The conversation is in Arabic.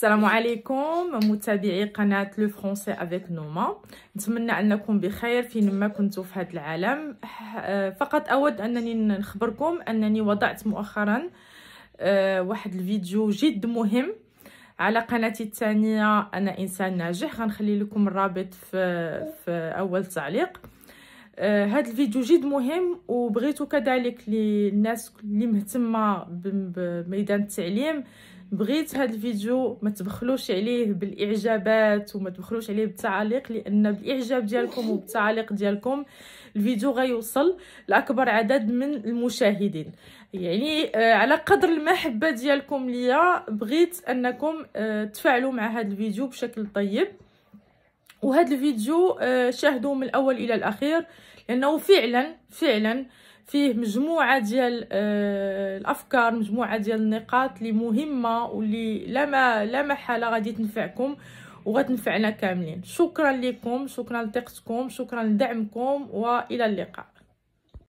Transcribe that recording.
السلام عليكم متابعي قناة لو فرونسي افيك نوما نتمنى انكم بخير فين ما كنتوا في هذا العالم أه، فقط اود انني نخبركم انني وضعت مؤخرا أه، واحد الفيديو جد مهم على قناتي الثانية انا انسان ناجح غنخلي لكم الرابط في, في اول تعليق آه هاد الفيديو جد مهم وبغيتو كذلك للناس اللي مهتمه بميدان التعليم بغيت هاد الفيديو ما تبخلوش عليه بالاعجابات وما تبخلوش عليه بالتعاليق لان بالاعجاب ديالكم وبالتعاليق ديالكم الفيديو غيوصل لاكبر عدد من المشاهدين يعني آه على قدر المحبه ديالكم ليا بغيت انكم آه تفعلوا مع هاد الفيديو بشكل طيب وهاد الفيديو آه، شاهدوه من الاول الى الاخير لانه فعلا فعلا فيه مجموعه ديال آه، الافكار مجموعه ديال النقاط اللي مهمه واللي لا لا محاله غادي تنفعكم وغتنفعنا كاملين شكرا لكم شكرا لثقتكم شكرا لدعمكم والى اللقاء